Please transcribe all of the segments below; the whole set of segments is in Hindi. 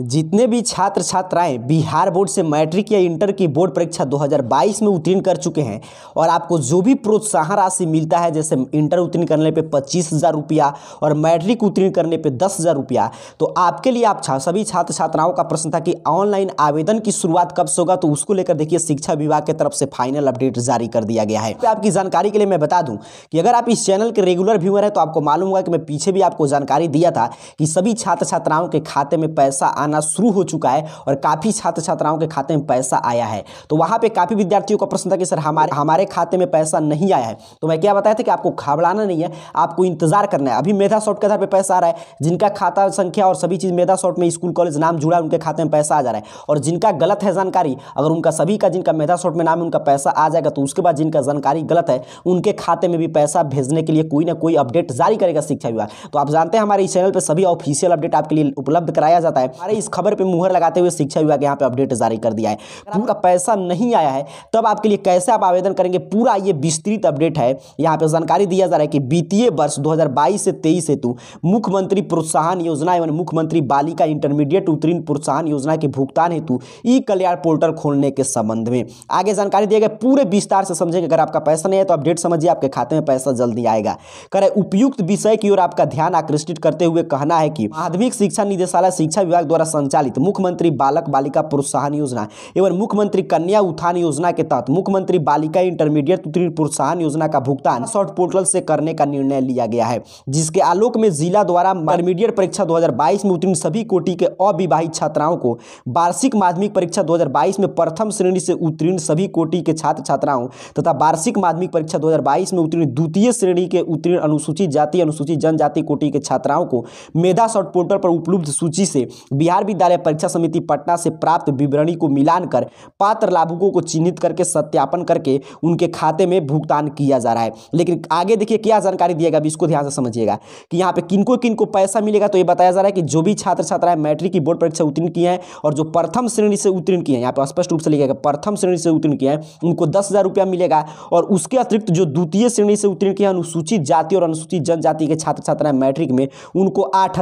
जितने भी छात्र छात्राएं बिहार बोर्ड से मैट्रिक या इंटर की बोर्ड परीक्षा 2022 में उत्तीर्ण कर चुके हैं और आपको जो भी प्रोत्साहन राशि मिलता है जैसे इंटर उत्तीर्ण करने पे पच्चीस हज़ार रुपया और मैट्रिक उत्तीर्ण करने पे दस हज़ार रुपया तो आपके लिए आप छा, सभी छात्र छात्राओं का प्रश्न था कि ऑनलाइन आवेदन की शुरुआत कब से होगा तो उसको लेकर देखिए शिक्षा विभाग की तरफ से फाइनल अपडेट जारी कर दिया गया है तो आपकी जानकारी के लिए मैं बता दूँ कि अगर आप इस चैनल के रेगुलर व्यूअर हैं तो आपको मालूम होगा कि मैं पीछे भी आपको जानकारी दिया था कि सभी छात्र छात्राओं के खाते में पैसा आना शुरू हो चुका है और काफ़ी छात्र छात्राओं के खाते में पैसा आया है तो वहां पर काफ़ी विद्यार्थियों का प्रश्न था कि सर हमारे हमारे खाते में पैसा नहीं आया है तो मैं क्या बताया था कि आपको घबराना नहीं है आपको इंतजार करना है अभी मेधा शॉर्ट के आधार पर पैसा आ रहा है जिनका खाता संख्या और सभी चीज़ मेधा शॉर्ट में स्कूल कॉलेज नाम जुड़ा उनके खाते में पैसा आ जा रहा है और जिनका गलत है जानकारी अगर उनका सभी का जिनका मेधा शॉर्ट में नाम है उनका पैसा आ जाएगा तो उसके बाद जिनका जानकारी गलत है उनके खाते में भी पैसा भेजने के लिए कोई ना कोई अपडेट जारी करेगा शिक्षा विभाग तो आप जानते हैं हमारे इस चैनल पर सभी ऑफिशियल अपडेट आपके लिए उपलब्ध कराया जाता है हमारे इस खबर पर मुहर लगाते हुए शिक्षा विभाग यहाँ पर अपडेट जारी कर दिया है पूरा पैसा नहीं आया है तब आपके लिए कैसे आप आवेदन करेंगे पूरा ये विस्तृत अपडेट है यहाँ पर जानकारी दिया जा रहा है कि वित्तीय वर्ष 2022 से 23 हेतु मुख्यमंत्री प्रोत्साहन योजना एवं मुख्यमंत्री बालिका इंटरमीडिएट उत्तीर्ण प्रोत्साहन योजना के भुगतान हेतु ई कल्याण पोर्टल खोलने के संबंध में आगे जानकारी दिया गया पूरे विस्तार से समझेंगे अगर आपका पैसा नहीं है तो अपडेट समझिए आपके खाते में पैसा जल्दी आएगा करे उपयुक्त विषय की ओर आपका ध्यान आकर्षित करते हुए कहना है कि माध्यमिक शिक्षा निदेशालय शिक्षा विभाग द्वारा द्वारा संचालित मुख्यमंत्री बालक बालिका प्रोत्साहन योजना एवं मुख्यमंत्री कन्या उत्थान योजना के तहत मुख्यमंत्री बालिका इंटरमीडिएट तृतीय प्रोत्साहन योजना का भुगतान शॉर्ट पोर्टल से करने का निर्णय लिया गया है जिसके आलोक में जिला द्वारा इंटरमीडिएट परीक्षा 2022 में उत्तीर्ण सभी कोटि के अविवाहित छात्राओं को वार्षिक माध्यमिक परीक्षा 2022 में प्रथम श्रेणी से उत्तीर्ण सभी कोटि के छात्र छात्राओं तथा वार्षिक माध्यमिक परीक्षा 2022 में उत्तीर्ण द्वितीय श्रेणी के उत्तीर्ण अनुसूचित जाति अनुसूचित जनजाति कोटि के छात्राओं को मेधा शॉर्ट पोर्टल पर उपलब्ध सूची से बिहार विद्यालय परीक्षा समिति पटना से प्राप्त विवरणी को मिलान कर पात्र लाभुकों को चिन्हित करके सत्यापन करके उनके खाते में भुगतान किया जा रहा है लेकिन आगे देखिए क्या जानकारी दिएगा इसको ध्यान से समझिएगा कि यहाँ पे किनको किनको पैसा मिलेगा तो ये बताया जा रहा है कि जो भी छात्र छात्राएं मैट्रिक की बोर्ड परीक्षा उत्तीर्ण किए हैं और जो प्रथम श्रेणी से उत्तीर्ण किए हैं यहाँ पर स्पष्ट रूप से गया प्रथम श्रेणी से उत्तीर्ण किए हैं उनको दस रुपया मिलेगा और उसके अतिरिक्त जो द्वितीय श्रेणी से उत्तीर्ण किए अनुसूचित जाति और अनुसूचित जनजाति के छात्र छात्राएं मैट्रिक में उनको आठ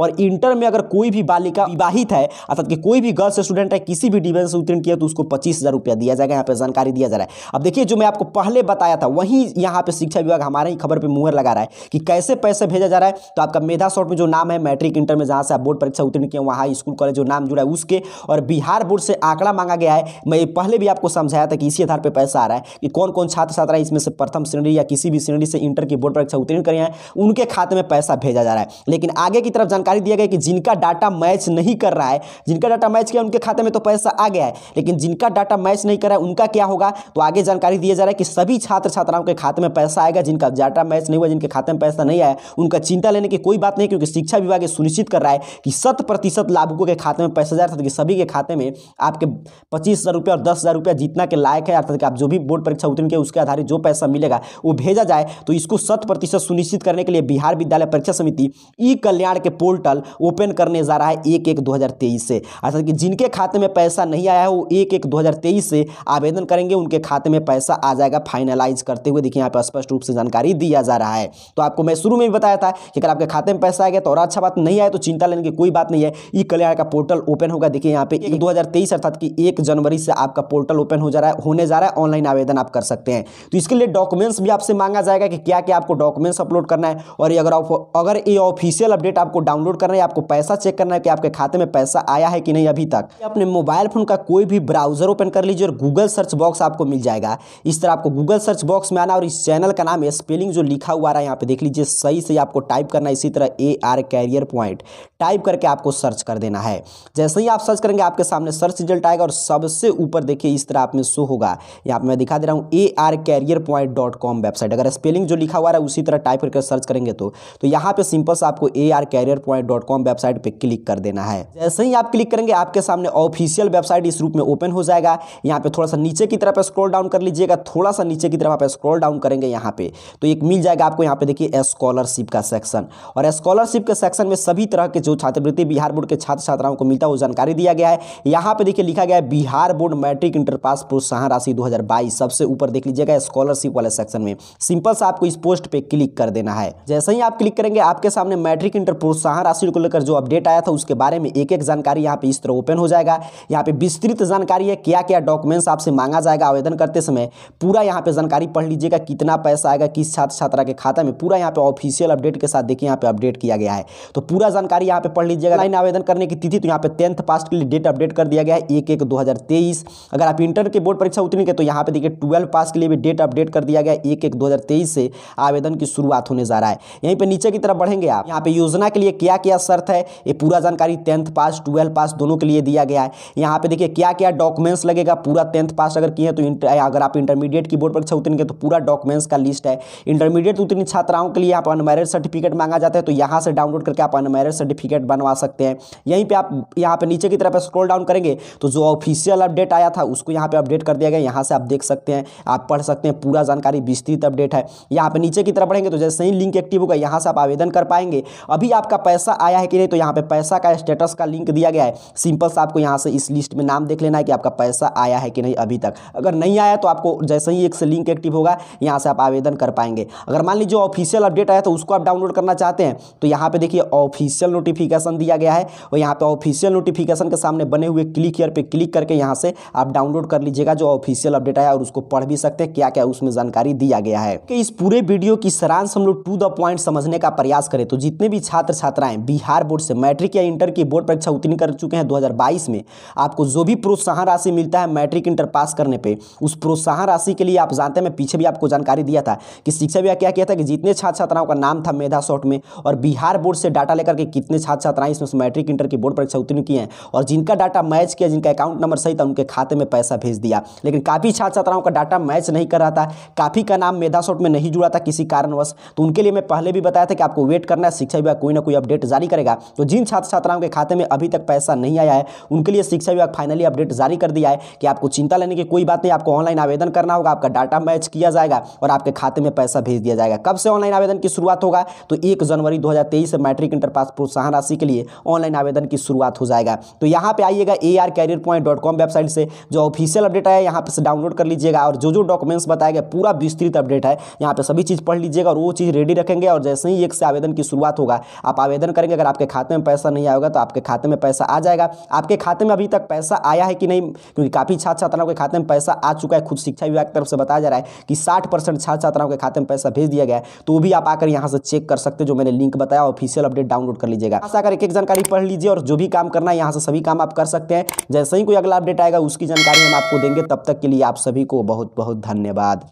और इंटर में अगर कोई भी बालिका विवाहित है अर्थात कि कोई भी गर्ल्स स्टूडेंट है किसी भी डिवीजन से उत्तीर्ण किया तो उसको पच्चीस हज़ार रुपया दिया जाएगा यहाँ पे जानकारी दिया जा रहा है अब देखिए जो मैं आपको पहले बताया था वही यहाँ पे शिक्षा विभाग हमारे ही खबर पर मुहर लगा रहा है कि कैसे पैसे भेजा जा रहा है तो आपका मेधा शॉर्ट में जो नाम है मैट्रिक इंटर में जहाँ से आप बोर्ड परीक्षा उत्तीर्ण किया वहाँ स्कूल कॉलेज जो नाम जुड़ा है उसके और बिहार बोर्ड से आंकड़ा मांगा गया है मैं पहले भी आपको समझाया था कि इसी आधार पर पैसा आ रहा है कि कौन कौन छात्र छात्रा इसमें से प्रथम श्रेणी या किसी भी श्रेणी से इंटर की बोर्ड परीक्षा उत्तीर्ण करें उनके खाते में पैसा भेजा जा रहा है लेकिन आगे की तरफ जानकारी दिया गया कि जिनका डाटा मैच नहीं कर रहा है जिनका डाटा मैच किया उनके खाते में तो पैसा आ गया है लेकिन जिनका डाटा मैच नहीं कर रहा है उनका क्या होगा तो आगे जानकारी दिया जा रहा है कि सभी छात्र छात्राओं के खाते में पैसा आएगा जिनका डाटा मैच नहीं हुआ जिनके खाते में पैसा नहीं आया उनका चिंता लेने की कोई बात नहीं क्योंकि शिक्षा विभाग ये सुनिश्चित कर रहा है कि शत प्रतिशत लाभुकों के खाते में पैसा जाए कि सभी के खाते में आपके पच्चीस हज़ार रुपया और दस हज़ार रुपया जितना के लायक है अर्थात आप जो भी बोर्ड परीक्षा उत्तीर्ण किया उसके आधारित जो पैसा मिलेगा वो भेजा जाए तो इसको शत प्रतिशत सुनिश्चित करने के लिए बिहार विद्यालय परीक्षा समिति ई कल्याण के पोर्टल ओपन करने जा रहा है एक एक एक दो से अर्थात कि जिनके खाते में पैसा नहीं आया है वो एक एक दो से आवेदन करेंगे उनके खाते में पैसा आ जाएगा फाइनलाइज करते हुए देखिए यहाँ पर स्पष्ट रूप से जानकारी दिया जा रहा है तो आपको मैं शुरू में भी बताया था कि अगर आपके खाते में पैसा आ गया तो और अच्छा बात नहीं आया तो चिंता लेने की कोई बात नहीं है ई कल्याण का पोर्टल ओपन होगा देखिए यहाँ पे एक दो अर्थात कि एक जनवरी से आपका पोर्टल ओपन हो जा रहा है होने जा रहा है ऑनलाइन आवेदन आप कर सकते हैं तो इसके लिए डॉक्यूमेंट्स भी आपसे मांगा जाएगा कि क्या क्या आपको डॉक्यूमेंट्स अपलोड करना है और अगर आप अगर ये ऑफिशियल अपडेट आपको डाउनलोड करना है आपको पैसा चेक करना है कि आपके खाते में पैसा आया है कि नहीं अभी तक अपने मोबाइल फ़ोन का कोई भी ब्राउज़र ओपन कर लीजिए और गूगल सर्च बॉक्स आपको मिल जाएगा इस तरह आपको गूगल सर्च बॉक्स में आना और इस चैनल का नाम स्पेलिंग जो लिखा हुआ रहा है यहाँ पे देख लीजिए सही से आपको टाइप करना इसी तरह A R career point type करके आपको सर्च कर देना है जैसे ही आप सर्च करेंगे आपके सामने सर्च रिजल्ट आएगा और सबसे ऊपर देखिए इस तरह आप में शो होगा यहाँ पर मैं दिखा दे रहा हूँ A R career point dot com website अगर स्पेलिंग जो लिखा हुआ है उसी तरह टाइप करके सर्च करेंगे तो, तो यहाँ पे सिंपल से आपको A R career point dot com website पर क्लिक कर देना है है जैसे ही आप क्लिक करेंगे आपके सामने ऑफिशियल वेबसाइट इस रूप में ओपन हो जाएगा यहाँ पे थोड़ा सा नीचे की तरफ स्क्रॉल डाउन कर लीजिएगा थोड़ा सा नीचे की तरफ आप स्क्रॉल डाउन करेंगे यहाँ पे तो एक मिल जाएगा आपको यहाँ पे देखिए स्कॉलरशिप का सेक्शन और स्कॉलरशिप के सेक्शन में सभी तरह के जो छात्रवृत्ति बिहार बोर्ड के छात्र छात्राओं को मिलता है वो जानकारी दिया गया है यहाँ पे देखिए लिखा गया है Bihar board matric inter pass प्रोत्साहन राशि दो सबसे ऊपर देख लीजिएगा स्कॉलरशिप वाले सेक्शन में सिंपल से आपको इस पोस्ट पर क्लिक कर देना है जैसे ही आप क्लिक करेंगे आपके सामने मैट्रिक इंटर प्रोत्साहन राशि को लेकर जो अपडेट आया था उसके बारे बारे में एक एक जानकारी यहाँ पे इस तरह ओपन हो जाएगा यहाँ पे विस्तृत जानकारी है क्या क्या डॉक्यूमेंट्स आपसे मांगा जाएगा आवेदन करते समय पूरा यहाँ पे जानकारी पढ़ लीजिएगा कितना पैसा आएगा किस छात्र छात्रा के खाता में पूरा यहाँ पे ऑफिशियल अपडेट के साथ देखिए यहाँ पे अपडेट किया गया है तो पूरा जानकारी यहाँ पे पढ़ लीजिएगा लाइन आवेदन करने की तिथि तो यहाँ पे टेंथ पास के लिए डेट अपडेट कर दिया गया है एक एक दो अगर आप इंटर के बोर्ड परीक्षा उतनी तो यहाँ पे देखिए ट्वेल्व पास के लिए भी डेट अपडेट कर दिया गया एक एक दो से आवेदन की शुरुआत होने जा रहा है यहीं पर नीचे की तरफ बढ़ेंगे आप यहाँ पे योजना के लिए क्या क्या शर्त है ये पूरा जानकारी टेंथ पास ट्वेल्थ पास दोनों के लिए दिया गया है यहाँ पे देखिए क्या क्या डॉक्यूमेंट्स लगेगा पूरा टेंथ पास अगर किए तो अगर आप इंटरमीडिएट की बोर्ड परीक्षा उतरेंगे तो पूरा डॉक्यूमेंट्स का लिस्ट है इंटरमीडिएट उतनी छात्राओं के लिए आप अनमेरिड सर्टिफिकेट मांगा जाता है तो यहाँ से डाउनलोड करके आप अनमेरिड सर्टिफिकेट बनवा सकते हैं यहीं पर आप यहाँ पर नीचे की तरफ स्क्रोल डाउन करेंगे तो जो ऑफिशियल अपडेट आया था उसको यहाँ पर अपडेट कर दिया गया यहाँ से आप देख सकते हैं आप पढ़ सकते हैं पूरा जानकारी विस्तृत अपडेट है यहाँ पर नीचे की तरफ बढ़ेंगे तो जैसे ही लिंक एक्टिव होगा यहाँ से आप आवेदन कर पाएंगे अभी आपका पैसा आया है कि नहीं तो यहाँ पर पैसा का स्टेटस का लिंक दिया गया है सिंपल सा आपको यहाँ से इस लिस्ट में नाम देख लेना है कि आपका पैसा आया है कि नहीं अभी तक अगर नहीं आया तो आपको जैसे ही एक से लिंक एक्टिव होगा यहाँ से आप आवेदन कर पाएंगे अगर मान लीजिए ऑफिशियल अपडेट आया तो उसको आप डाउनलोड करना चाहते हैं तो यहाँ पे देखिए ऑफिशियल नोटिफिकेशन दिया गया है और यहाँ पे ऑफिशियल नोटिफिकेशन के सामने बने हुए क्लिक ईयर पे क्लिक करके यहाँ से आप डाउनलोड कर लीजिएगा जो ऑफिशियल अपडेट आया और उसको पढ़ भी सकते हैं क्या क्या उसमें जानकारी दिया गया है कि इस पूरे वीडियो की सरांश हम लोग टू द पॉइंट समझने का प्रयास करें तो जितने भी छात्र छात्राएं बिहार बोर्ड से मैट्रिक या इंटर की बोर्ड परीक्षा उत्तीर्ण कर चुके हैं 2022 में आपको जो भी प्रोत्साहन राशि मिलता है मैट्रिक इंटर पास करने पे उस प्रोत्साहन राशि के लिए आप जानते हैं मैं पीछे भी आपको जानकारी दिया था कि शिक्षा विभाग क्या किया था कि जितने छात्र छात्राओं का नाम था मेधा शॉर्ट में और बिहार बोर्ड से डाटा लेकर के कितने छात्र छात्राएं इसमें मैट्रिक इंटर की बोर्ड परीक्षा उत्तीर्ण किए हैं और जिनका डाटा मैच किया जिनका अकाउंट नंबर सही था उनके खाते में पैसा भेज दिया लेकिन काफ़ी छात्र छात्राओं का डाटा मैच नहीं कर रहा था काफ़ी का नाम मेधा शॉर्ट में नहीं जुड़ा था किसी कारणवश तो उनके लिए मैं पहले भी बताया था कि आपको वेट करना है शिक्षा विभाग कोई ना कोई अपडेट जारी करेगा तो जिन छात्र छात्राओं के के खाते में अभी तक पैसा नहीं आया है उनके लिए शिक्षा विभाग फाइनली अपडेट जारी कर दिया है कि आपको चिंता लेने की कोई बात नहीं आपको ऑनलाइन आवेदन करना होगा आपका डाटा मैच किया जाएगा और आपके खाते में पैसा भेज दिया जाएगा कब से ऑनलाइन आवेदन की शुरुआत होगा तो एक जनवरी दो से मैट्रिक इंटर पास प्रोत्साहन राशि के लिए ऑनलाइन आवेदन की शुरुआत हो जाएगा तो यहाँ पर आइएगा A R career point dot com website से जो ऑफिशियल अपडेट है यहाँ पर डाउनलोड कर लीजिएगा और जो जो डॉक्यूमेंट्स बताया गया पूरा विस्तृत अपडेट है यहाँ पर सभी चीज़ पढ़ लीजिएगा और वो चीज़ रेडी रखेंगे और जैसे ही एक से आवेदन की शुरुआत होगा आप आवेदन करेंगे अगर आपके खाते में पैसा नहीं आएगा तो तो आपके खाते में पैसा आ जाएगा आपके खाते में अभी तक पैसा आया है कि नहीं क्योंकि काफ़ी छात्र छात्राओं के खाते में पैसा आ चुका है खुद शिक्षा विभाग की तरफ से बताया जा रहा है कि साठ परसेंट छात्र छात्राओं के खाते में पैसा भेज दिया गया है तो वो भी आप आकर यहाँ से चेक कर सकते जो मैंने लिंक बताया ऑफिशियल अपडेट डाउनलोड कर लीजिएगा आकर एक एक जानकारी पढ़ लीजिए और जो भी काम करना है यहाँ से सभी काम आप कर सकते हैं जैसे ही कोई अगला अपडेट आएगा उसकी जानकारी हम आपको देंगे तब तक के लिए आप सभी को बहुत बहुत धन्यवाद